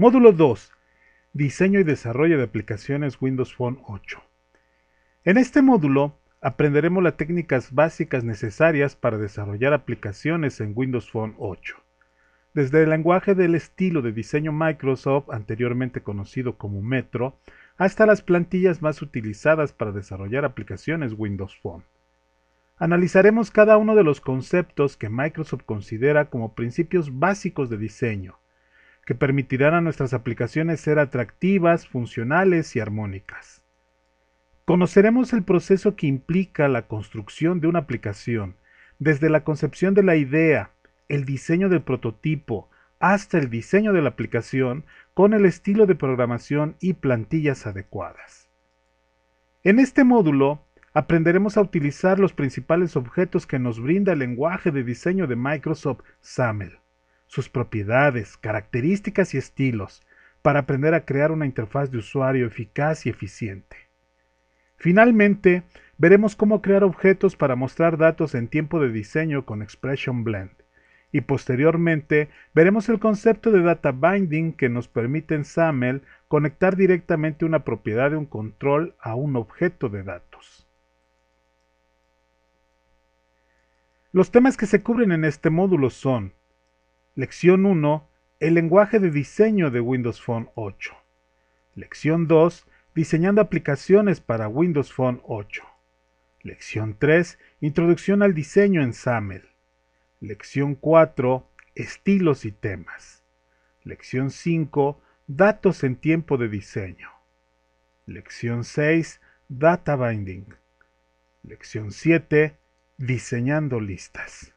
Módulo 2. Diseño y desarrollo de aplicaciones Windows Phone 8. En este módulo aprenderemos las técnicas básicas necesarias para desarrollar aplicaciones en Windows Phone 8. Desde el lenguaje del estilo de diseño Microsoft, anteriormente conocido como Metro, hasta las plantillas más utilizadas para desarrollar aplicaciones Windows Phone. Analizaremos cada uno de los conceptos que Microsoft considera como principios básicos de diseño, que permitirán a nuestras aplicaciones ser atractivas, funcionales y armónicas. Conoceremos el proceso que implica la construcción de una aplicación, desde la concepción de la idea, el diseño del prototipo, hasta el diseño de la aplicación con el estilo de programación y plantillas adecuadas. En este módulo aprenderemos a utilizar los principales objetos que nos brinda el lenguaje de diseño de Microsoft SAML sus propiedades, características y estilos, para aprender a crear una interfaz de usuario eficaz y eficiente. Finalmente, veremos cómo crear objetos para mostrar datos en tiempo de diseño con Expression Blend, y posteriormente veremos el concepto de data binding que nos permite en XAML conectar directamente una propiedad de un control a un objeto de datos. Los temas que se cubren en este módulo son Lección 1. El lenguaje de diseño de Windows Phone 8. Lección 2. Diseñando aplicaciones para Windows Phone 8. Lección 3. Introducción al diseño en SAML. Lección 4. Estilos y temas. Lección 5. Datos en tiempo de diseño. Lección 6. Data Binding. Lección 7. Diseñando listas.